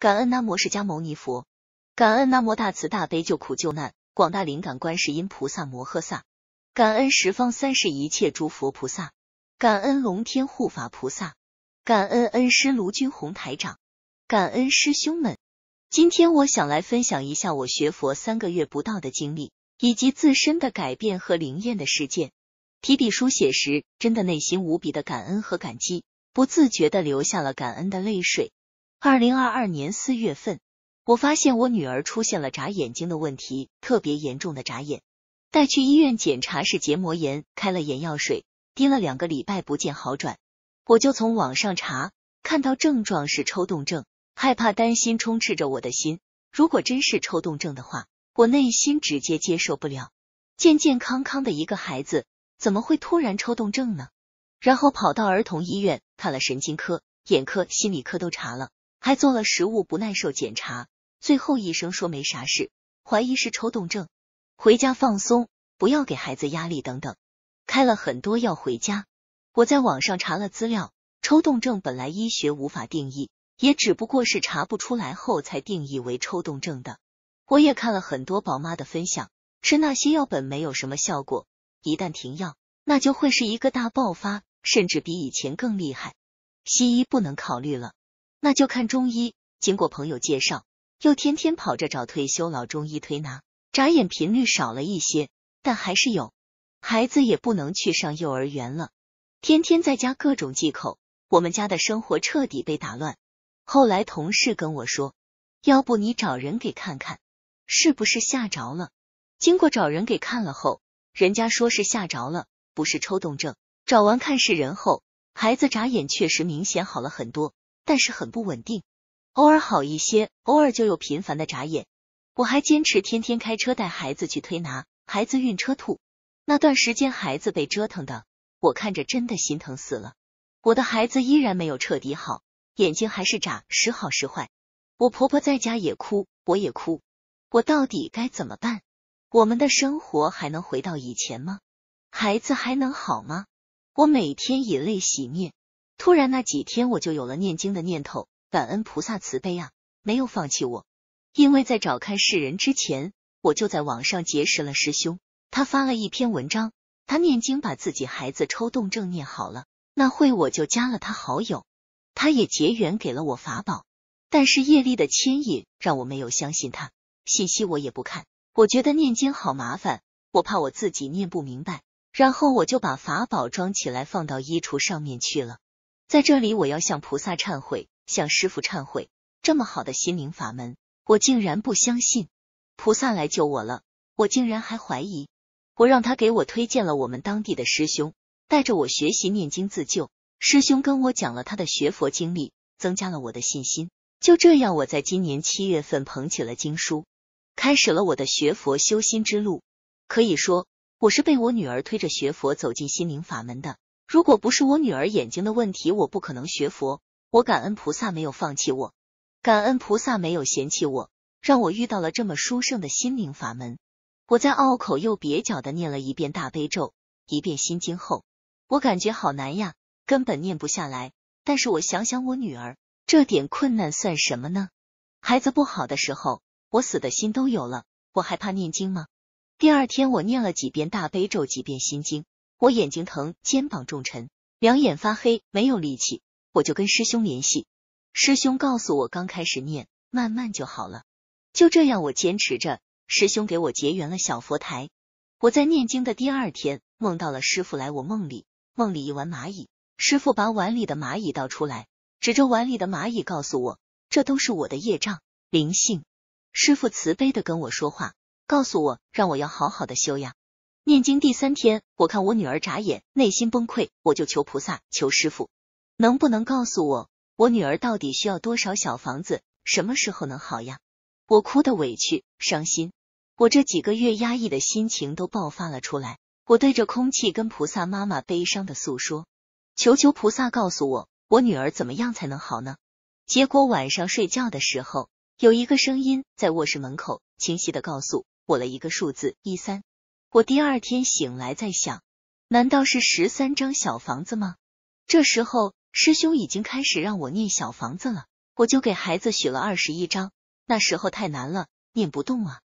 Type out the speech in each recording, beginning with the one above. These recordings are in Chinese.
感恩南无释迦牟尼佛，感恩南无大慈大悲救苦救难广大灵感观世音菩萨摩诃萨，感恩十方三世一切诸佛菩萨，感恩龙天护法菩萨，感恩恩师卢军宏台长，感恩师兄们。今天我想来分享一下我学佛三个月不到的经历，以及自身的改变和灵验的事件。提笔书写时，真的内心无比的感恩和感激，不自觉的流下了感恩的泪水。二零二二年四月份，我发现我女儿出现了眨眼睛的问题，特别严重的眨眼。带去医院检查是结膜炎，开了眼药水，滴了两个礼拜不见好转。我就从网上查，看到症状是抽动症，害怕担心充斥着我的心。如果真是抽动症的话，我内心直接接受不了。健健康康的一个孩子，怎么会突然抽动症呢？然后跑到儿童医院看了神经科、眼科、心理科都查了。还做了食物不耐受检查，最后医生说没啥事，怀疑是抽动症，回家放松，不要给孩子压力等等，开了很多药回家。我在网上查了资料，抽动症本来医学无法定义，也只不过是查不出来后才定义为抽动症的。我也看了很多宝妈的分享，吃那些药本没有什么效果，一旦停药，那就会是一个大爆发，甚至比以前更厉害。西医不能考虑了。那就看中医。经过朋友介绍，又天天跑着找退休老中医推拿，眨眼频率少了一些，但还是有。孩子也不能去上幼儿园了，天天在家各种忌口，我们家的生活彻底被打乱。后来同事跟我说，要不你找人给看看，是不是吓着了？经过找人给看了后，人家说是吓着了，不是抽动症。找完看是人后，孩子眨眼确实明显好了很多。但是很不稳定，偶尔好一些，偶尔就又频繁的眨眼。我还坚持天天开车带孩子去推拿，孩子晕车吐，那段时间孩子被折腾的，我看着真的心疼死了。我的孩子依然没有彻底好，眼睛还是眨，时好时坏。我婆婆在家也哭，我也哭，我到底该怎么办？我们的生活还能回到以前吗？孩子还能好吗？我每天以泪洗面。突然那几天我就有了念经的念头，感恩菩萨慈悲啊，没有放弃我。因为在找看世人之前，我就在网上结识了师兄，他发了一篇文章，他念经把自己孩子抽动症念好了。那会我就加了他好友，他也结缘给了我法宝，但是业力的牵引让我没有相信他，信息我也不看。我觉得念经好麻烦，我怕我自己念不明白，然后我就把法宝装起来放到衣橱上面去了。在这里，我要向菩萨忏悔，向师傅忏悔。这么好的心灵法门，我竟然不相信。菩萨来救我了，我竟然还怀疑。我让他给我推荐了我们当地的师兄，带着我学习念经自救。师兄跟我讲了他的学佛经历，增加了我的信心。就这样，我在今年七月份捧起了经书，开始了我的学佛修心之路。可以说，我是被我女儿推着学佛走进心灵法门的。如果不是我女儿眼睛的问题，我不可能学佛。我感恩菩萨没有放弃我，感恩菩萨没有嫌弃我，让我遇到了这么殊胜的心灵法门。我在拗口又蹩脚的念了一遍大悲咒，一遍心经后，我感觉好难呀，根本念不下来。但是我想想我女儿，这点困难算什么呢？孩子不好的时候，我死的心都有了，我还怕念经吗？第二天我念了几遍大悲咒，几遍心经。我眼睛疼，肩膀重沉，两眼发黑，没有力气，我就跟师兄联系。师兄告诉我，刚开始念，慢慢就好了。就这样，我坚持着。师兄给我结缘了小佛台。我在念经的第二天，梦到了师傅来我梦里，梦里一碗蚂蚁，师傅把碗里的蚂蚁倒出来，指着碗里的蚂蚁告诉我，这都是我的业障灵性。师傅慈悲的跟我说话，告诉我，让我要好好的修养。念经第三天，我看我女儿眨眼，内心崩溃，我就求菩萨、求师傅，能不能告诉我，我女儿到底需要多少小房子，什么时候能好呀？我哭的委屈、伤心，我这几个月压抑的心情都爆发了出来，我对着空气跟菩萨妈妈悲伤的诉说，求求菩萨告诉我，我女儿怎么样才能好呢？结果晚上睡觉的时候，有一个声音在卧室门口清晰的告诉我了一个数字：一三。我第二天醒来，在想，难道是十三张小房子吗？这时候师兄已经开始让我念小房子了，我就给孩子许了二十一张。那时候太难了，念不动啊，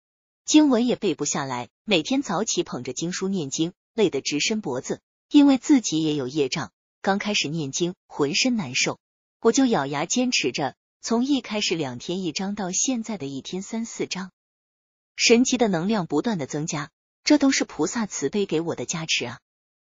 经文也背不下来。每天早起捧着经书念经，累得直伸脖子，因为自己也有业障。刚开始念经浑身难受，我就咬牙坚持着，从一开始两天一张，到现在的一天三四张，神奇的能量不断的增加。这都是菩萨慈悲给我的加持啊！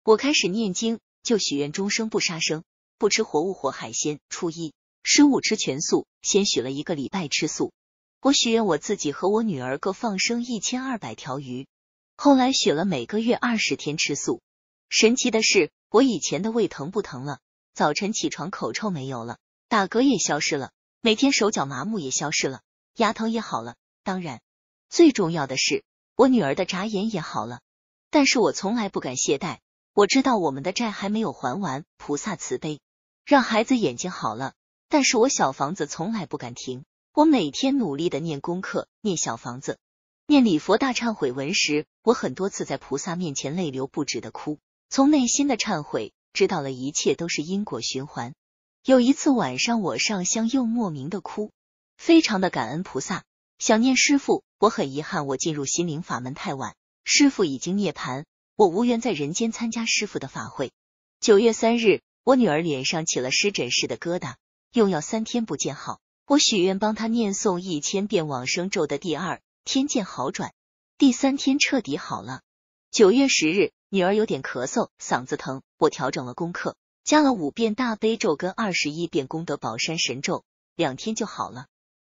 我开始念经就许愿终生不杀生，不吃活物活海鲜，初一、十五吃全素。先许了一个礼拜吃素，我许愿我自己和我女儿各放生一千二百条鱼。后来许了每个月二十天吃素。神奇的是，我以前的胃疼不疼了，早晨起床口臭没有了，打嗝也消失了，每天手脚麻木也消失了，牙疼也好了。当然，最重要的是。我女儿的眨眼也好了，但是我从来不敢懈怠。我知道我们的债还没有还完，菩萨慈悲，让孩子眼睛好了，但是我小房子从来不敢停。我每天努力的念功课，念小房子，念礼佛大忏悔文时，我很多次在菩萨面前泪流不止的哭，从内心的忏悔知道了一切都是因果循环。有一次晚上我上香又莫名的哭，非常的感恩菩萨，想念师傅。我很遗憾，我进入心灵法门太晚，师傅已经涅盘，我无缘在人间参加师傅的法会。九月三日，我女儿脸上起了湿疹似的疙瘩，用药三天不见好，我许愿帮她念诵一千遍往生咒的第二天见好转，第三天彻底好了。九月十日，女儿有点咳嗽，嗓子疼，我调整了功课，加了五遍大悲咒跟二十一遍功德宝山神咒，两天就好了。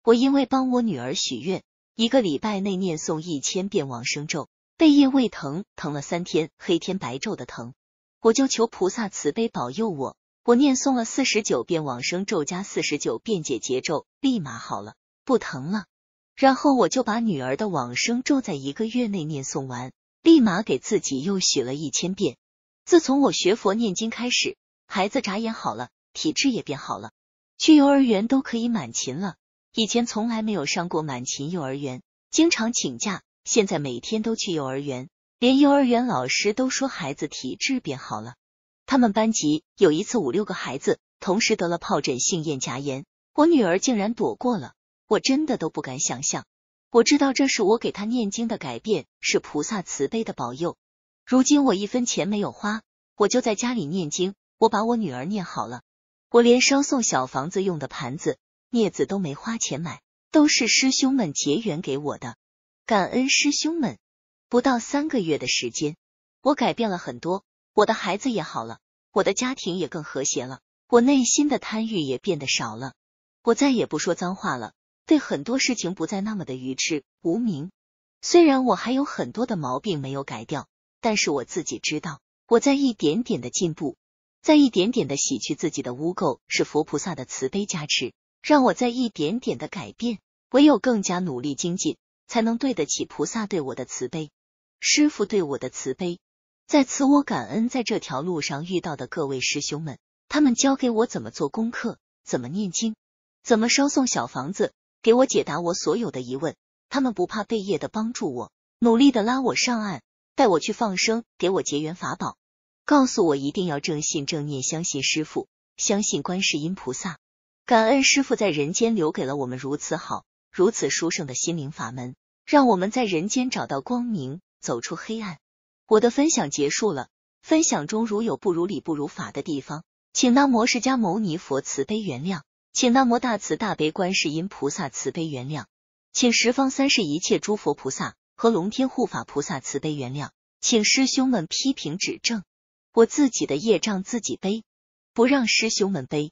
我因为帮我女儿许愿。一个礼拜内念诵一千遍往生咒，背夜胃疼，疼了三天，黑天白昼的疼，我就求菩萨慈悲保佑我，我念诵了四十九遍往生咒加四十九遍解结咒，立马好了，不疼了。然后我就把女儿的往生咒在一个月内念诵完，立马给自己又许了一千遍。自从我学佛念经开始，孩子眨眼好了，体质也变好了，去幼儿园都可以满勤了。以前从来没有上过满勤幼儿园，经常请假。现在每天都去幼儿园，连幼儿园老师都说孩子体质变好了。他们班级有一次五六个孩子同时得了疱疹性咽颊炎，我女儿竟然躲过了，我真的都不敢想象。我知道这是我给他念经的改变，是菩萨慈悲的保佑。如今我一分钱没有花，我就在家里念经，我把我女儿念好了。我连烧送小房子用的盘子。镊子都没花钱买，都是师兄们结缘给我的，感恩师兄们。不到三个月的时间，我改变了很多，我的孩子也好了，我的家庭也更和谐了，我内心的贪欲也变得少了，我再也不说脏话了，对很多事情不再那么的愚痴无明。虽然我还有很多的毛病没有改掉，但是我自己知道我在一点点的进步，在一点点的洗去自己的污垢，是佛菩萨的慈悲加持。让我在一点点的改变，唯有更加努力精进，才能对得起菩萨对我的慈悲，师傅对我的慈悲。在此，我感恩在这条路上遇到的各位师兄们，他们教给我怎么做功课，怎么念经，怎么烧送小房子，给我解答我所有的疑问。他们不怕背业的帮助我，努力的拉我上岸，带我去放生，给我结缘法宝，告诉我一定要正信正念，相信师傅，相信观世音菩萨。感恩师傅在人间留给了我们如此好、如此殊胜的心灵法门，让我们在人间找到光明，走出黑暗。我的分享结束了，分享中如有不如理、不如法的地方，请那摩释迦牟尼佛慈悲原谅，请那摩大慈大悲观世音菩萨慈悲原谅，请十方三世一切诸佛菩萨和龙天护法菩萨慈悲原谅，请师兄们批评指正，我自己的业障自己背，不让师兄们背。